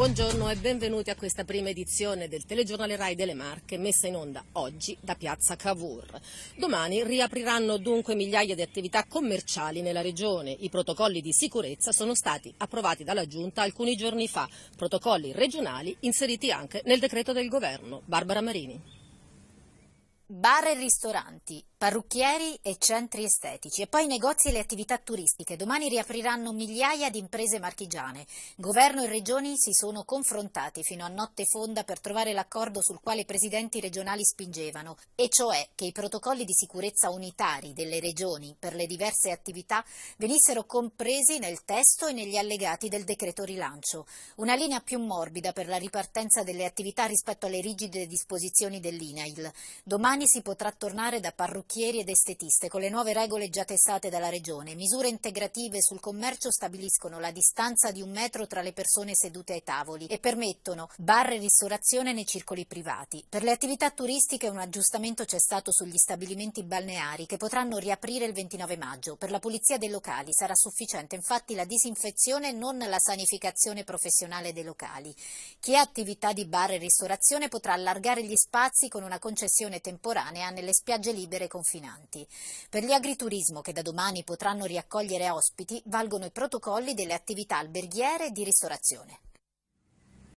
Buongiorno e benvenuti a questa prima edizione del telegiornale Rai delle Marche messa in onda oggi da Piazza Cavour. Domani riapriranno dunque migliaia di attività commerciali nella regione. I protocolli di sicurezza sono stati approvati dalla Giunta alcuni giorni fa, protocolli regionali inseriti anche nel decreto del governo. Barbara Marini. Bar e ristoranti, parrucchieri e centri estetici e poi negozi e le attività turistiche. Domani riapriranno migliaia di imprese marchigiane. Governo e regioni si sono confrontati fino a notte fonda per trovare l'accordo sul quale i presidenti regionali spingevano, e cioè che i protocolli di sicurezza unitari delle regioni per le diverse attività venissero compresi nel testo e negli allegati del decreto rilancio. Una linea più morbida per la ripartenza delle attività rispetto alle rigide disposizioni dell'INAIL. Domani si potrà tornare da parrucchieri parrucchieri ed estetiste, con le nuove regole già testate dalla Regione, misure integrative sul commercio stabiliscono la distanza di un metro tra le persone sedute ai tavoli e permettono bar e ristorazione nei circoli privati. Per le attività turistiche un aggiustamento c'è stato sugli stabilimenti balneari che potranno riaprire il 29 maggio. Per la pulizia dei locali sarà sufficiente infatti la disinfezione e non la sanificazione professionale dei locali. Chi ha attività di bar e ristorazione potrà allargare gli spazi con una concessione temporanea nelle spiagge libere con confinanti. Per gli agriturismo che da domani potranno riaccogliere ospiti valgono i protocolli delle attività alberghiere e di ristorazione.